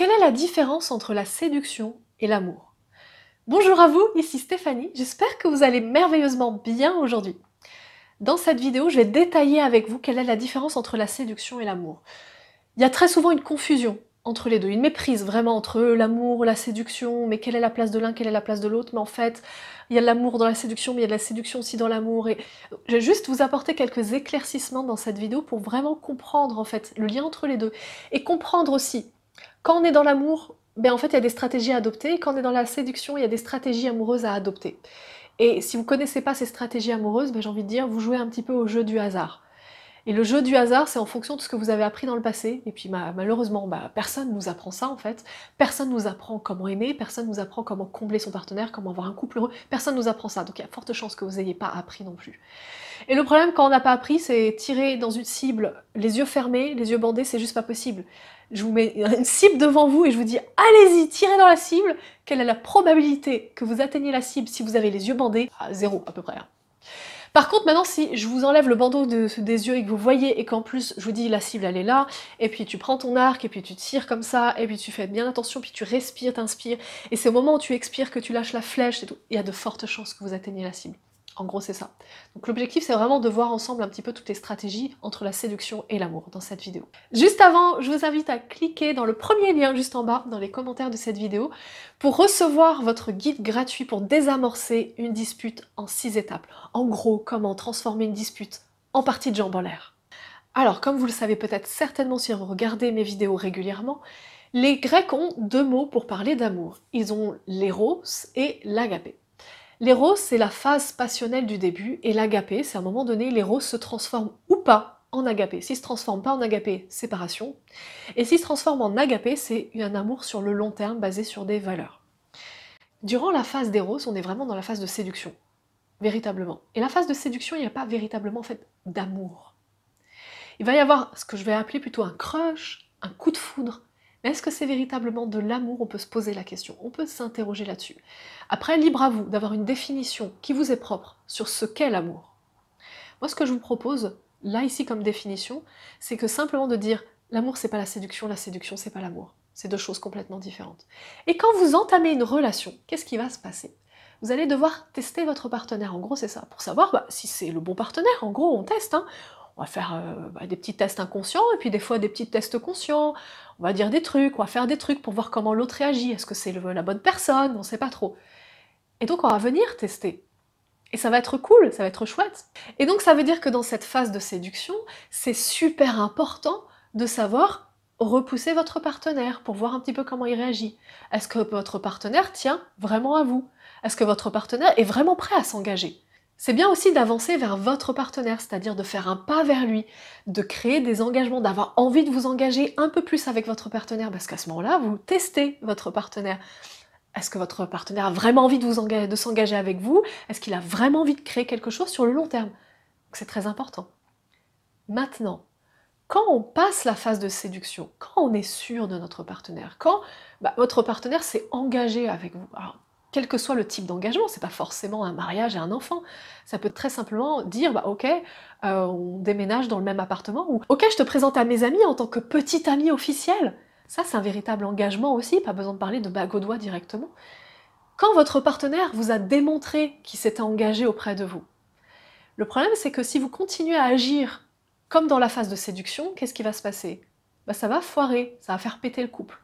Quelle est la différence entre la séduction et l'amour Bonjour à vous, ici Stéphanie, j'espère que vous allez merveilleusement bien aujourd'hui. Dans cette vidéo, je vais détailler avec vous quelle est la différence entre la séduction et l'amour. Il y a très souvent une confusion entre les deux, une méprise vraiment entre l'amour, la séduction, mais quelle est la place de l'un, quelle est la place de l'autre, mais en fait, il y a de l'amour dans la séduction, mais il y a de la séduction aussi dans l'amour, et je vais juste vous apporter quelques éclaircissements dans cette vidéo pour vraiment comprendre en fait le lien entre les deux, et comprendre aussi quand on est dans l'amour, ben, en fait, il y a des stratégies à adopter. Quand on est dans la séduction, il y a des stratégies amoureuses à adopter. Et si vous ne connaissez pas ces stratégies amoureuses, ben, j'ai envie de dire, vous jouez un petit peu au jeu du hasard. Et le jeu du hasard, c'est en fonction de ce que vous avez appris dans le passé. Et puis malheureusement, bah, personne nous apprend ça en fait. Personne ne nous apprend comment aimer, personne ne nous apprend comment combler son partenaire, comment avoir un couple heureux. Personne ne nous apprend ça. Donc il y a forte chance que vous n'ayez pas appris non plus. Et le problème quand on n'a pas appris, c'est tirer dans une cible les yeux fermés, les yeux bandés, c'est juste pas possible. Je vous mets une cible devant vous et je vous dis allez-y, tirez dans la cible. Quelle est la probabilité que vous atteigniez la cible si vous avez les yeux bandés à ah, Zéro à peu près. Hein. Par contre, maintenant, si je vous enlève le bandeau de, des yeux et que vous voyez, et qu'en plus, je vous dis la cible, elle est là, et puis tu prends ton arc, et puis tu tires comme ça, et puis tu fais bien attention, puis tu respires, t'inspires, et c'est au moment où tu expires que tu lâches la flèche, et tout, il y a de fortes chances que vous atteigniez la cible. En gros, c'est ça. Donc l'objectif, c'est vraiment de voir ensemble un petit peu toutes les stratégies entre la séduction et l'amour dans cette vidéo. Juste avant, je vous invite à cliquer dans le premier lien juste en bas, dans les commentaires de cette vidéo, pour recevoir votre guide gratuit pour désamorcer une dispute en six étapes. En gros, comment transformer une dispute en partie de jambes en l'air. Alors, comme vous le savez peut-être certainement si vous regardez mes vidéos régulièrement, les Grecs ont deux mots pour parler d'amour. Ils ont l'éros et l'agapé. L'éros, c'est la phase passionnelle du début, et l'agapé, c'est à un moment donné, l'éros se transforme ou pas en agapé. S'il se transforme pas en agapé, séparation. Et s'il se transforme en agapé, c'est un amour sur le long terme basé sur des valeurs. Durant la phase d'éros, on est vraiment dans la phase de séduction, véritablement. Et la phase de séduction, il n'y a pas véritablement en fait d'amour. Il va y avoir ce que je vais appeler plutôt un crush, un coup de foudre, mais est-ce que c'est véritablement de l'amour On peut se poser la question, on peut s'interroger là-dessus. Après, libre à vous d'avoir une définition qui vous est propre sur ce qu'est l'amour. Moi, ce que je vous propose, là, ici, comme définition, c'est que simplement de dire l'amour, c'est pas la séduction, la séduction, c'est pas l'amour. C'est deux choses complètement différentes. Et quand vous entamez une relation, qu'est-ce qui va se passer Vous allez devoir tester votre partenaire. En gros, c'est ça. Pour savoir bah, si c'est le bon partenaire, en gros, on teste. Hein on va faire euh, bah, des petits tests inconscients et puis des fois des petits tests conscients. On va dire des trucs, on va faire des trucs pour voir comment l'autre réagit. Est-ce que c'est la bonne personne On ne sait pas trop. Et donc on va venir tester. Et ça va être cool, ça va être chouette. Et donc ça veut dire que dans cette phase de séduction, c'est super important de savoir repousser votre partenaire pour voir un petit peu comment il réagit. Est-ce que votre partenaire tient vraiment à vous Est-ce que votre partenaire est vraiment prêt à s'engager c'est bien aussi d'avancer vers votre partenaire, c'est-à-dire de faire un pas vers lui, de créer des engagements, d'avoir envie de vous engager un peu plus avec votre partenaire, parce qu'à ce moment-là, vous testez votre partenaire. Est-ce que votre partenaire a vraiment envie de, s'engager avec vous Est-ce qu'il a vraiment envie de créer quelque chose sur le long terme C'est très important. Maintenant, quand on passe la phase de séduction, quand on est sûr de notre partenaire, quand bah, votre partenaire s'est engagé avec vous, quel que soit le type d'engagement, c'est pas forcément un mariage et un enfant. Ça peut très simplement dire, bah ok, euh, on déménage dans le même appartement, ou ok, je te présente à mes amis en tant que petit ami officiel. Ça, c'est un véritable engagement aussi, pas besoin de parler de bague doigt directement. Quand votre partenaire vous a démontré qu'il s'était engagé auprès de vous, le problème c'est que si vous continuez à agir comme dans la phase de séduction, qu'est-ce qui va se passer bah, Ça va foirer, ça va faire péter le couple.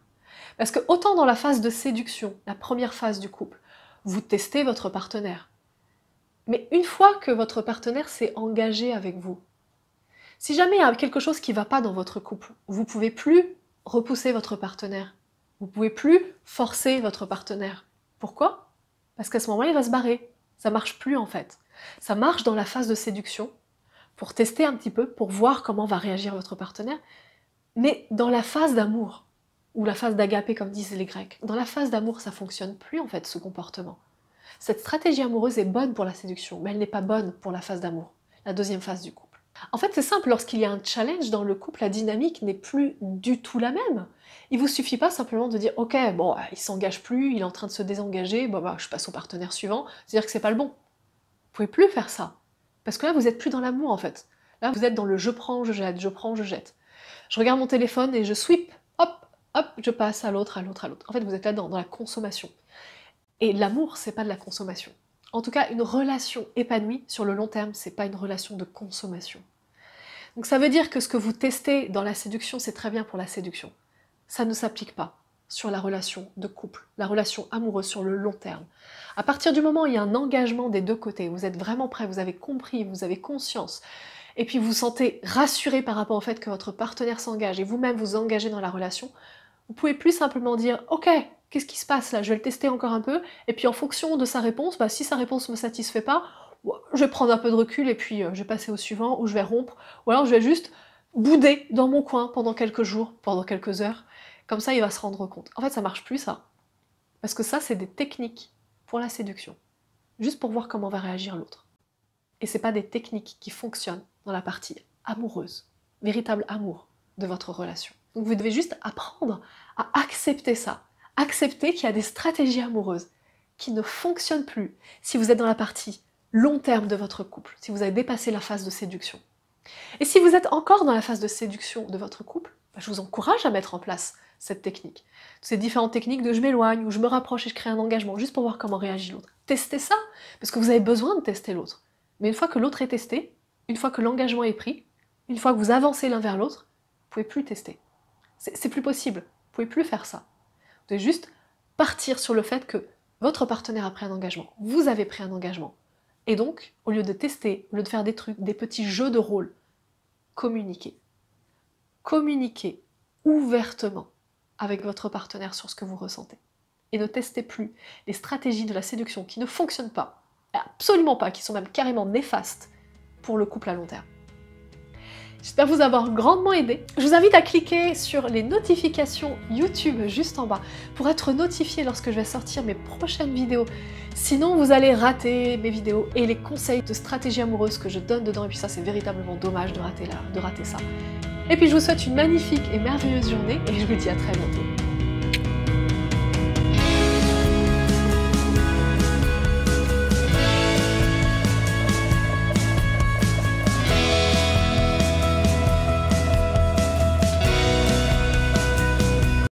Parce que autant dans la phase de séduction, la première phase du couple, vous testez votre partenaire. Mais une fois que votre partenaire s'est engagé avec vous, si jamais il y a quelque chose qui ne va pas dans votre couple, vous ne pouvez plus repousser votre partenaire. Vous ne pouvez plus forcer votre partenaire. Pourquoi Parce qu'à ce moment-là, il va se barrer. Ça ne marche plus en fait. Ça marche dans la phase de séduction pour tester un petit peu, pour voir comment va réagir votre partenaire, mais dans la phase d'amour ou la phase d'agapé comme disent les Grecs. Dans la phase d'amour, ça fonctionne plus en fait ce comportement. Cette stratégie amoureuse est bonne pour la séduction, mais elle n'est pas bonne pour la phase d'amour, la deuxième phase du couple. En fait, c'est simple, lorsqu'il y a un challenge dans le couple, la dynamique n'est plus du tout la même. Il vous suffit pas simplement de dire OK, bon, bah, il s'engage plus, il est en train de se désengager, bah, je passe au partenaire suivant, c'est-à-dire que c'est pas le bon. Vous pouvez plus faire ça parce que là vous êtes plus dans l'amour en fait. Là, vous êtes dans le je prends, je jette, je prends, je jette. Je regarde mon téléphone et je sweep hop, je passe à l'autre, à l'autre, à l'autre. En fait, vous êtes là dans, la consommation. Et l'amour, c'est pas de la consommation. En tout cas, une relation épanouie sur le long terme, c'est pas une relation de consommation. Donc ça veut dire que ce que vous testez dans la séduction, c'est très bien pour la séduction. Ça ne s'applique pas sur la relation de couple, la relation amoureuse sur le long terme. À partir du moment où il y a un engagement des deux côtés, vous êtes vraiment prêt, vous avez compris, vous avez conscience, et puis vous vous sentez rassuré par rapport au fait que votre partenaire s'engage et vous-même vous engagez dans la relation, vous pouvez plus simplement dire OK, qu'est-ce qui se passe là Je vais le tester encore un peu. Et puis en fonction de sa réponse, bah, si sa réponse me satisfait pas, je vais prendre un peu de recul et puis euh, je vais passer au suivant ou je vais rompre. Ou alors je vais juste bouder dans mon coin pendant quelques jours, pendant quelques heures. Comme ça, il va se rendre compte. En fait, ça marche plus ça. Parce que ça, c'est des techniques pour la séduction. Juste pour voir comment va réagir l'autre. Et ce c'est pas des techniques qui fonctionnent dans la partie amoureuse, véritable amour de votre relation. Donc vous devez juste apprendre à accepter ça, accepter qu'il y a des stratégies amoureuses qui ne fonctionnent plus si vous êtes dans la partie long terme de votre couple, si vous avez dépassé la phase de séduction. Et si vous êtes encore dans la phase de séduction de votre couple, bah, je vous encourage à mettre en place cette technique. Ces différentes techniques de je m'éloigne ou je me rapproche et je crée un engagement juste pour voir comment réagit l'autre. Testez ça, parce que vous avez besoin de tester l'autre. Mais une fois que l'autre est testé, une fois que l'engagement est pris, une fois que vous avancez l'un vers l'autre, vous ne pouvez plus tester. C'est plus possible. Vous pouvez plus faire ça. Vous devez juste partir sur le fait que votre partenaire a pris un engagement, vous avez pris un engagement. Et donc, au lieu de tester, au lieu de faire des trucs, des petits jeux de rôle, communiquez. Communiquez ouvertement avec votre partenaire sur ce que vous ressentez. Et ne testez plus les stratégies de la séduction qui ne fonctionnent pas, absolument pas, qui sont même carrément néfastes pour le couple à long terme. J'espère vous avoir grandement aidé. Je vous invite à cliquer sur les notifications YouTube juste en bas pour être notifié lorsque je vais sortir mes prochaines vidéos. Sinon, vous allez rater mes vidéos et les conseils de stratégie amoureuse que je donne dedans. Et puis ça, c'est véritablement dommage de rater, là, de rater ça. Et puis je vous souhaite une magnifique et merveilleuse journée et je vous dis à très bientôt.